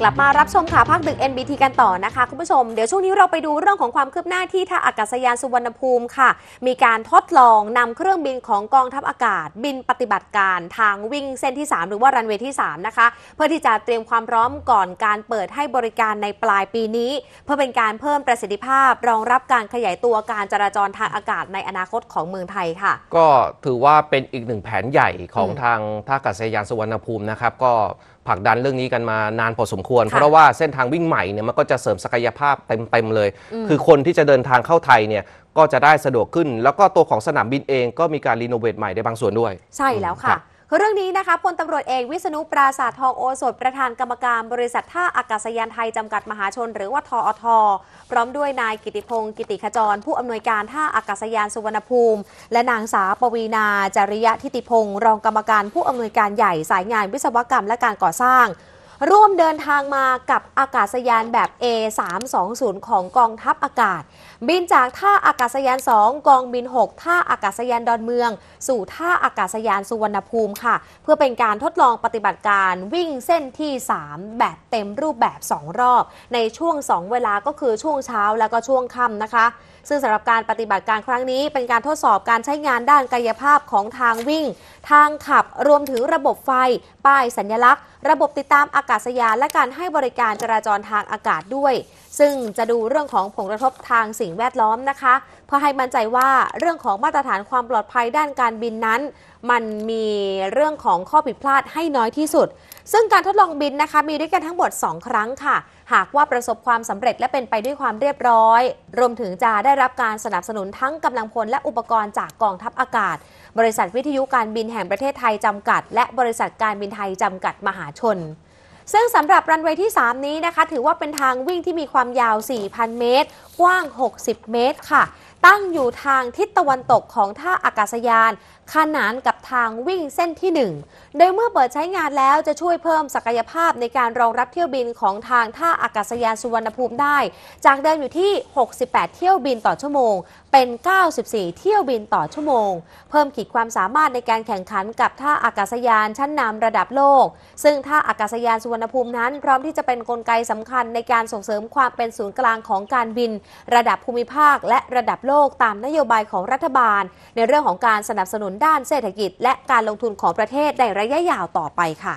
กลับมารับชมข่าวภาคดึก NBT กันต่อนะคะ คุณผู้ชมเดี๋ยวช่วงนี้เราไปดูเรื่องของความคืบหน้าที่ท่าอากาศยานสุวรรณภูมิค่ะ มีการทดลองนำเครื่องบินของกองทัพอากาศบินปฏิบัติการทางวิ่งเส้นที่ 3 หรือว่ารันเวย์ที่3นะคะเพื่อที่จะเตรียมความพร้อมก่อนการเปิดให้บริการในปลายปีนี้ เพื่อเป็นการเพิ่มประสิทธิภาพ รองรับการขยายตัวการจราจรทางอากาศในอนาคตของเมืองไทยค่ะ ก็ถือว่าเป็นอีกหนึ่งแผนใหญ่ของทางท่าอากาศยานสุวรรณภูมินะครับ ก็ผลักดันเรื่องนี้กันมานานพอสมควรเพราะว่าเส้นทางวิ่งใหม่เนี่ยมันก็จะเสริมศักยภาพเต็มๆเลย คือคนที่จะเดินทางเข้าไทยเนี่ย ก็จะได้สะดวกขึ้น แล้วก็ตัวของสนามบินเองก็มีการรีโนเวทใหม่ในบางส่วนด้วย ใช่แล้วค่ะ เรื่องนี้นะคะพลตำรวจเอกวิษณุปราศาสตร์ทองโอสถประธานกรรมการบริษัทท่าอากาศยานไทยจำกัดมหาชนหรือว่าทออทพร้อมด้วยนายกิติพงศ์กิติขจรผู้อำนวยการท่าอากาศยานสุวรรณภูมิ และนางสาวปวีนาจริยะทิติพงศ์รองกรรมการผู้อำนวยการใหญ่สายงาน วิศวกรรมและการก่อสร้างร่วมเดินทางมากับอากาศยานแบบ A320 ของกองทัพอากาศ บินจากท่าอากาศยาน 2กองบิน 6 ท่าอากาศยานดอนเมือง สู่ท่าอากาศยานสุวรรณภูมิค่ะ เพื่อเป็นการทดลองปฏิบัติการวิ่งเส้นที่ 3 แบบเต็มรูปแบบ 2 รอบ ในช่วง 2 เวลาก็คือช่วงเช้าและก็ช่วงค่ำนะคะ ซึ่งสำหรับการปฏิบัติการครั้งนี้ เป็นการทดสอบการใช้งานด้านกายภาพของทางวิ่ง ทางขับ รวมถึงระบบไฟป้ายสัญญลักษณ์ ระบบติดตามอาากาศยานและการให้บริการจราจรทางอากาศด้วย ซึ่งจะดูเรื่องของผลกระทบทางสิ่งแวดล้อมนะคะ เพื่อให้มั่นใจว่าเรื่องของมาตรฐานความปลอดภัยด้านการบินนั้น มันมีเรื่องของข้อผิดพลาดให้น้อยที่สุด ซึ่งการทดลองบินนะคะมีด้วยกันทั้งหมด 2 ครั้งค่ะ หากว่าประสบความสำเร็จและเป็นไปด้วยความเรียบร้อย รวมถึงจะได้รับการสนับสนุนทั้งกำลังพลและอุปกรณ์จากกองทัพอากาศ บริษัทวิทยุการบินแห่งประเทศไทยจำกัด และบริษัทการบินไทยจำกัดมหาชนซึ่งสำหรับรันเวย์ที่ 3 นี้นะคะถือว่าเป็นทางวิ่งที่มีความยาว 4,000 เมตรกว้าง 60 เมตร ค่ะ ตั้งอยู่ทางทิศตะวันตกของท่าอากาศยานขนานกับทางวิ่งเส้นที่ 1 โดยเมื่อเปิดใช้งานแล้วจะช่วยเพิ่มศักยภาพในการรองรับเที่ยวบินของทางท่าอากาศยานสุวรรณภูมิได้ จากเดิมอยู่ที่ 68 เที่ยวบินต่อชั่วโมง เป็น 94 เที่ยวบินต่อชั่วโมง เพิ่มขีดความสามารถในการแข่งขันกับท่าอากาศยานชั้นนำระดับโลก ซึ่งท่าอากาศยานสุวรรณภูมินั้นพร้อมที่จะเป็นนกลไกสำคัญในการส่งเสริมความเป็นศูนย์กลางของการบินระดับภูมิภาคและระดับโลกตามนโยบายของรัฐบาล ในเรื่องของการสนับสนุนด้านเศรษฐกิจและการลงทุนของประเทศในระยะยาวต่อไปค่ะ